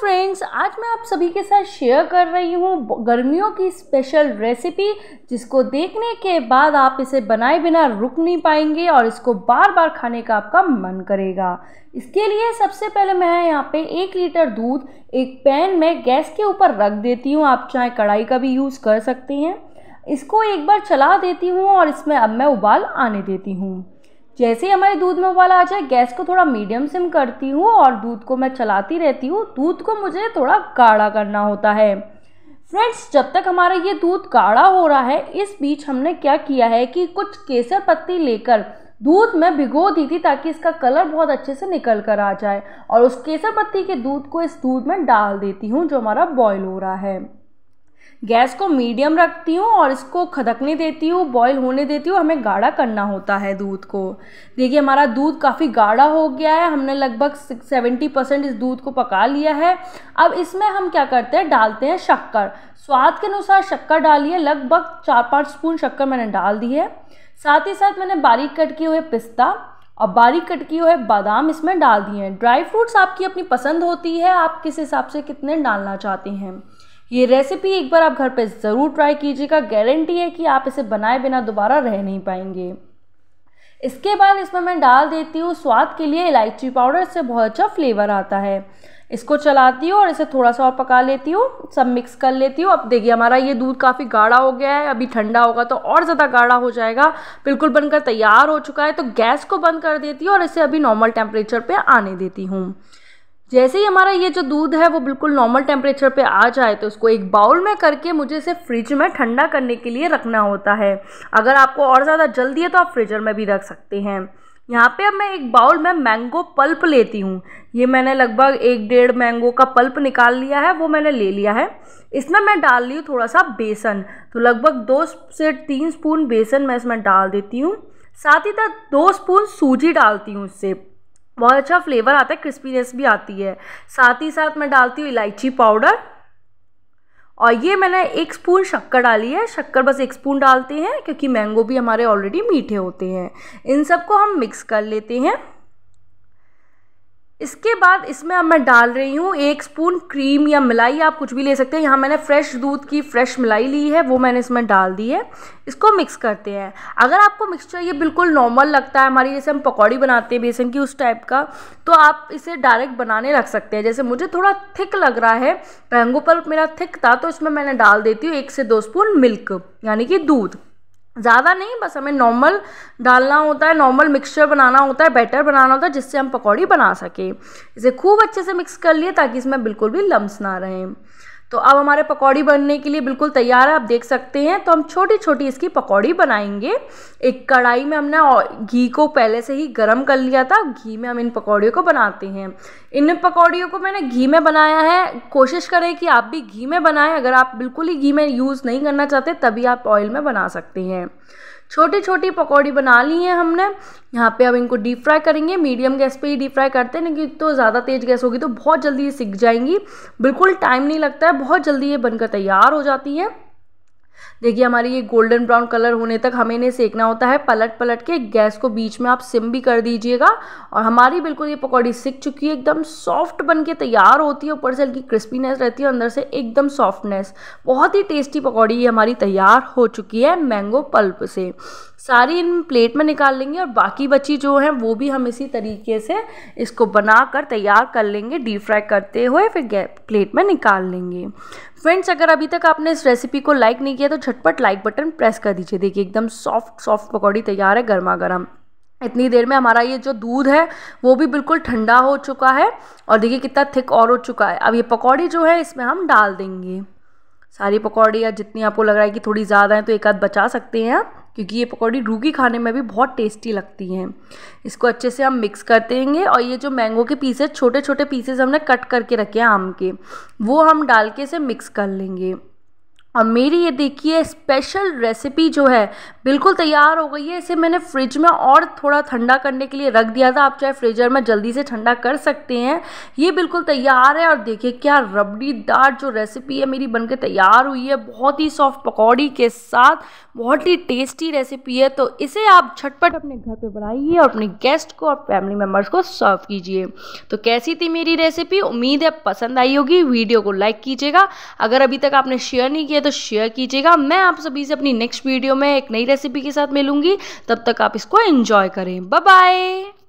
friends आज मैं आप सभी के साथ शेयर कर रही हूँ गर्मियों की स्पेशल रेसिपी जिसको देखने के बाद आप इसे बनाए बिना रुक नहीं पाएंगे और इसको बार बार खाने का आपका मन करेगा इसके लिए सबसे पहले मैं यहाँ पे एक लीटर दूध एक पैन में गैस के ऊपर रख देती हूँ आप चाहे कढ़ाई का भी यूज़ कर सकते हैं इसको एक बार चला देती हूँ और इसमें अब मैं उबाल आने देती हूँ जैसे ही हमारे दूध में उबाल आ जाए गैस को थोड़ा मीडियम सिम करती हूँ और दूध को मैं चलाती रहती हूँ दूध को मुझे थोड़ा गाढ़ा करना होता है फ्रेंड्स जब तक हमारा ये दूध गाढ़ा हो रहा है इस बीच हमने क्या किया है कि कुछ केसर पत्ती लेकर दूध में भिगो दी थी ताकि इसका कलर बहुत अच्छे से निकल कर आ जाए और उस केसर पत्ती के दूध को इस दूध में डाल देती हूँ जो हमारा बॉयल हो रहा है गैस को मीडियम रखती हूँ और इसको खदकने देती हूँ बॉयल होने देती हूँ हमें गाढ़ा करना होता है दूध को देखिए हमारा दूध काफ़ी गाढ़ा हो गया है हमने लगभग सेवेंटी परसेंट इस दूध को पका लिया है अब इसमें हम क्या करते हैं डालते हैं शक्कर स्वाद के अनुसार शक्कर डालिए लगभग चार पाँच स्पून शक्कर मैंने डाल दी है साथ ही साथ मैंने बारीक कट किए हुए पिस्ता और बारीक कट किए हुए बादाम इसमें डाल दिए हैं ड्राई फ्रूट्स आपकी अपनी पसंद होती है आप किस हिसाब से कितने डालना चाहते हैं ये रेसिपी एक बार आप घर पे ज़रूर ट्राई कीजिएगा गारंटी है कि आप इसे बनाए बिना दोबारा रह नहीं पाएंगे इसके बाद इसमें मैं डाल देती हूँ स्वाद के लिए इलायची पाउडर इससे बहुत अच्छा फ्लेवर आता है इसको चलाती हूँ और इसे थोड़ा सा और पका लेती हूँ सब मिक्स कर लेती हूँ अब देखिए हमारा ये दूध काफ़ी गाढ़ा हो गया है अभी ठंडा होगा तो और ज़्यादा गाढ़ा हो जाएगा बिल्कुल बनकर तैयार हो चुका है तो गैस को बंद कर देती हूँ और इसे अभी नॉर्मल टेम्परेचर पर आने देती हूँ जैसे ही हमारा ये जो दूध है वो बिल्कुल नॉर्मल टेम्परेचर पे आ जाए तो उसको एक बाउल में करके मुझे इसे फ्रिज में ठंडा करने के लिए रखना होता है अगर आपको और ज़्यादा जल्दी है तो आप फ्रीजर में भी रख सकते हैं यहाँ पे अब मैं एक बाउल में मैंगो पल्प लेती हूँ ये मैंने लगभग एक डेढ़ मैंगो का पल्प निकाल लिया है वो मैंने ले लिया है इसमें मैं डाल ली हूँ थोड़ा सा बेसन तो लगभग दो से तीन स्पून बेसन मैं इसमें डाल देती हूँ साथ ही साथ दो स्पून सूजी डालती हूँ इससे बहुत अच्छा फ्लेवर आता है क्रिस्पीनेस भी आती है साथ ही साथ मैं डालती हूँ इलायची पाउडर और ये मैंने एक स्पून शक्कर डाली है शक्कर बस एक स्पून डालते हैं क्योंकि मैंगो भी हमारे ऑलरेडी मीठे होते हैं इन सबको हम मिक्स कर लेते हैं इसके बाद इसमें अब मैं डाल रही हूँ एक स्पून क्रीम या मलाई आप कुछ भी ले सकते हैं यहाँ मैंने फ्रेश दूध की फ्रेश मलाई ली है वो मैंने इसमें डाल दी है इसको मिक्स करते हैं अगर आपको मिक्सचर ये बिल्कुल नॉर्मल लगता है हमारी जैसे हम पकौड़ी बनाते हैं बेसन की उस टाइप का तो आप इसे डायरेक्ट बनाने रख सकते हैं जैसे मुझे थोड़ा थिक लग रहा है रंगों पर मेरा थिक था तो इसमें मैंने डाल देती हूँ एक से दो स्पून मिल्क यानी कि दूध ज़्यादा नहीं बस हमें नॉर्मल डालना होता है नॉर्मल मिक्सचर बनाना होता है बैटर बनाना होता है जिससे हम पकौड़ी बना सकें इसे खूब अच्छे से मिक्स कर लिए ताकि इसमें बिल्कुल भी लम्स ना रहें तो अब हमारे पकौड़ी बनने के लिए बिल्कुल तैयार है आप देख सकते हैं तो हम छोटी छोटी इसकी पकौड़ी बनाएंगे एक कढ़ाई में हमने घी को पहले से ही गर्म कर लिया था घी में हम इन पकौड़ियों को बनाते हैं इन पकौड़ियों को मैंने घी में बनाया है कोशिश करें कि आप भी घी में बनाएं अगर आप बिल्कुल ही घी में यूज़ नहीं करना चाहते तभी आप ऑयल में बना सकते हैं छोटी छोटी पकौड़ी बना ली है हमने यहाँ पे अब इनको डीप फ्राई करेंगे मीडियम गैस पे ही डीप फ्राई करते हैं नहीं तो ज़्यादा तेज़ गैस होगी तो बहुत जल्दी ये सीख जाएंगी बिल्कुल टाइम नहीं लगता है बहुत जल्दी ये बनकर तैयार हो जाती है देखिए हमारी ये गोल्डन ब्राउन कलर होने तक हमें इन्हें सेकना होता है पलट पलट के गैस को बीच में आप सिम भी कर दीजिएगा और हमारी बिल्कुल ये पकौड़ी सिक चुकी है एकदम सॉफ्ट बन के तैयार होती है ऊपर से हल्की क्रिस्पीनेस रहती है अंदर से एकदम सॉफ्टनेस बहुत ही टेस्टी पकौड़ी ये हमारी तैयार हो चुकी है मैंगो पल्प से सारी इन प्लेट में निकाल लेंगे और बाकी बची जो है वो भी हम इसी तरीके से इसको बनाकर तैयार कर लेंगे डीप फ्राई करते हुए फिर प्लेट में निकाल लेंगे फ्रेंड्स अगर अभी तक आपने इस रेसिपी को लाइक नहीं किया तो झटपट लाइक बटन प्रेस कर दीजिए देखिए एकदम सॉफ्ट सॉफ्ट पकौड़ी तैयार है गर्मा गर्म इतनी देर में हमारा ये जो दूध है वो भी बिल्कुल ठंडा हो चुका है और देखिए कितना थिक और हो चुका है अब ये पकौड़ी जो है इसमें हम डाल देंगे सारी पकौड़ी या जितनी आपको लग रहा है कि थोड़ी ज़्यादा है तो एक आध बचा सकते हैं आप क्योंकि ये पकौड़ी रूगी खाने में भी बहुत टेस्टी लगती हैं इसको अच्छे से हम मिक्स कर देंगे और ये जो मैंगो के पीसेज छोटे छोटे पीसेज हमने कट करके रखे हैं आम के वो हम डाल के इसे मिक्स कर लेंगे और मेरी ये देखिए स्पेशल रेसिपी जो है बिल्कुल तैयार हो गई है इसे मैंने फ्रिज में और थोड़ा ठंडा करने के लिए रख दिया था आप चाहे फ्रीजर में जल्दी से ठंडा कर सकते हैं ये बिल्कुल तैयार है और देखिए क्या रबड़ीदार जो रेसिपी है मेरी बनके तैयार हुई है बहुत ही सॉफ्ट पकौड़ी के साथ बहुत ही टेस्टी रेसिपी है तो इसे आप झटपट अपने घर पर बनाइए और अपने गेस्ट को और फैमिली मेम्बर्स को सर्व कीजिए तो कैसी थी मेरी रेसिपी उम्मीद है पसंद आई होगी वीडियो को लाइक कीजिएगा अगर अभी तक आपने शेयर नहीं किया तो शेयर कीजिएगा मैं आप सभी से अपनी नेक्स्ट वीडियो में एक नई रेसिपी के साथ मिलूंगी तब तक आप इसको एंजॉय करें बाय